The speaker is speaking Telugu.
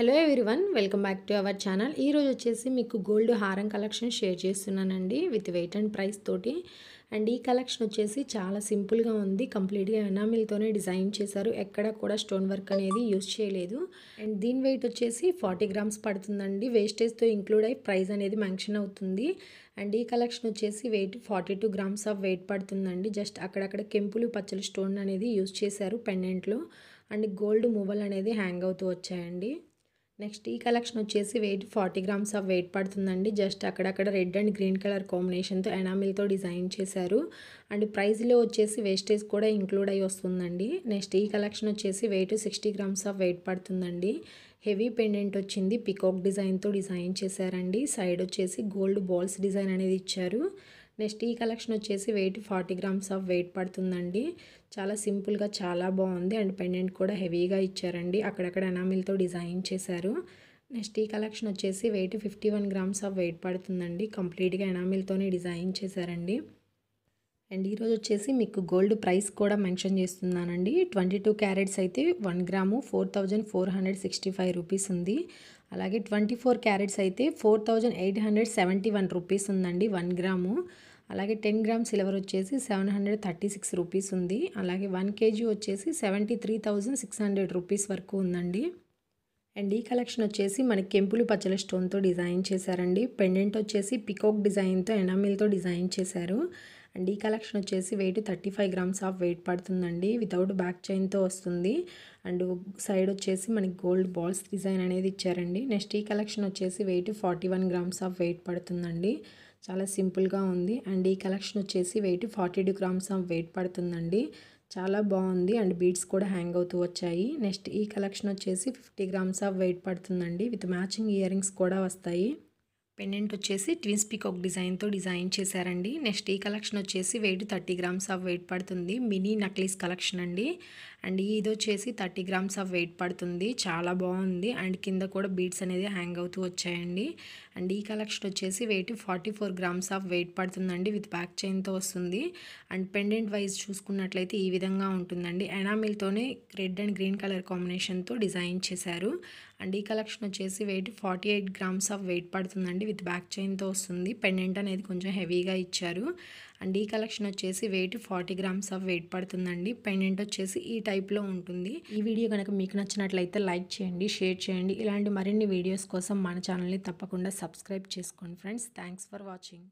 hello everyone welcome back to our channel ఈరోజు వచ్చేసి మీకు గోల్డ్ హారం కలెక్షన్ షేర్ చేస్తున్నానండి విత్ వెయిట్ అండ్ ప్రైస్ తోటి అండ్ ఈ కలెక్షన్ వచ్చేసి చాలా సింపుల్గా ఉంది కంప్లీట్గా ఎనామిల్తోనే డిజైన్ చేశారు ఎక్కడ కూడా స్టోన్ వర్క్ అనేది యూజ్ చేయలేదు అండ్ దీని వెయిట్ వచ్చేసి ఫార్టీ గ్రామ్స్ పడుతుందండి వేస్టేజ్తో ఇంక్లూడ్ అయ్యి ప్రైస్ అనేది మెన్షన్ అవుతుంది అండ్ ఈ కలెక్షన్ వచ్చేసి weight forty two grams of weight పడుతుందండి జస్ట్ అక్కడక్కడ కెంపులు పచ్చలు స్టోన్ అనేది యూజ్ చేశారు పెండెంట్లో అండ్ గోల్డ్ మూవల్ అనేది హ్యాంగ్ అవుతూ వచ్చాయండి నెక్స్ట్ ఈ కలెక్షన్ వచ్చేసి weight forty grams of weight పడుతుందండి జస్ట్ అక్కడక్కడ రెడ్ అండ్ గ్రీన్ కలర్ కాంబినేషన్తో ఎనామిల్తో డిజైన్ చేశారు అండ్ ప్రైస్లో వచ్చేసి వేస్టేజ్ కూడా ఇంక్లూడ్ అయి వస్తుందండి నెక్స్ట్ ఈ కలెక్షన్ వచ్చేసి weight sixty grams of weight పడుతుందండి హెవీ పెండెంట్ వచ్చింది పికాక్ డిజైన్తో డిజైన్ చేశారండి సైడ్ వచ్చేసి గోల్డ్ బాల్స్ డిజైన్ అనేది ఇచ్చారు నెక్స్ట్ ఈ కలెక్షన్ వచ్చేసి weight forty grams of weight పడుతుందండి చాలా సింపుల్గా చాలా బాగుంది అండ్ పెండెంట్ కూడా హెవీగా ఇచ్చారండి అక్కడక్కడ ఎనామిల్తో డిజైన్ చేశారు నెక్స్ట్ ఈ కలెక్షన్ వచ్చేసి weight fifty one grams of weight పడుతుందండి కంప్లీట్గా ఎనామిల్తోనే డిజైన్ చేశారండి అండ్ ఈరోజు వచ్చేసి మీకు గోల్డ్ ప్రైస్ కూడా మెన్షన్ చేస్తున్నానండి ట్వంటీ టూ క్యారెట్స్ అయితే one gram four thousand four hundred sixty five rupees ఉంది అలాగే ట్వంటీ ఫోర్ క్యారెట్స్ అయితే four thousand eight hundred seventy one rupees ఉందండి వన్ గ్రాము అలాగే టెన్ గ్రామ్ సిల్వర్ వచ్చేసి seven hundred thirty six rupees ఉంది అలాగే వన్ కేజీ వచ్చేసి seventy three thousand six hundred rupees వరకు ఉందండి అండ్ ఈ కలెక్షన్ వచ్చేసి మనకి కెంపులు పచ్చల స్టోన్తో డిజైన్ చేశారండి పెండెంట్ వచ్చేసి పికోక్ డిజైన్తో ఎనామిల్తో డిజైన్ చేశారు అండ్ ఈ కలెక్షన్ వచ్చేసి weight thirty five grams of weight పడుతుందండి వితౌట్ బ్యాక్ చైన్తో వస్తుంది అండ్ సైడ్ వచ్చేసి మనకి గోల్డ్ బాల్స్ డిజైన్ అనేది ఇచ్చారండి నెక్స్ట్ ఈ కలెక్షన్ వచ్చేసి weight forty one grams of weight పడుతుందండి చాలా సింపుల్గా ఉంది అండ్ ఈ కలెక్షన్ వచ్చేసి weight forty two grams of weight పడుతుందండి చాలా బాగుంది అండ్ బీడ్స్ కూడా హ్యాంగ్ అవుతూ వచ్చాయి నెక్స్ట్ ఈ కలెక్షన్ వచ్చేసి ఫిఫ్టీ గ్రామ్స్ ఆఫ్ వెయిట్ పడుతుందండి విత్ మ్యాచింగ్ ఇయర్ రింగ్స్ కూడా వస్తాయి పెండెంట్ వచ్చేసి ట్విన్స్ ఒక డిజైన్తో డిజైన్ చేశారండి నెక్స్ట్ ఈ కలెక్షన్ వచ్చేసి weight thirty grams of weight పడుతుంది మినీ నక్లీస్ కలెక్షన్ అండి అండ్ ఇది వచ్చేసి థర్టీ గ్రామ్స్ ఆఫ్ వెయిట్ పడుతుంది చాలా బాగుంది అండ్ కింద కూడా బీట్స్ అనేది హ్యాంగ్ అవుతూ వచ్చాయండి అండ్ ఈ కలెక్షన్ వచ్చేసి weight forty four grams of weight పడుతుందండి విత్ బ్యాక్ చైన్తో వస్తుంది అండ్ పెండెంట్ వైజ్ చూసుకున్నట్లయితే ఈ విధంగా ఉంటుందండి ఎనామిల్తోనే రెడ్ అండ్ గ్రీన్ కలర్ కాంబినేషన్తో డిజైన్ చేశారు అండ్ ఈ కలెక్షన్ వచ్చేసి weight forty eight grams of weight పడుతుందండి విత్ బ్యాక్ చైన్తో వస్తుంది పెండెంట్ అనేది కొంచెం హెవీగా ఇచ్చారు అండ్ ఈ కలెక్షన్ వచ్చేసి weight forty grams of weight పడుతుందండి పెండెంట్ వచ్చేసి ఈ టైప్లో ఉంటుంది ఈ వీడియో కనుక మీకు నచ్చినట్లయితే లైక్ చేయండి షేర్ చేయండి ఇలాంటి మరిన్ని వీడియోస్ కోసం మన ఛానల్ని తప్పకుండా సబ్స్క్రైబ్ చేసుకోండి ఫ్రెండ్స్ థ్యాంక్స్ ఫర్ వాచింగ్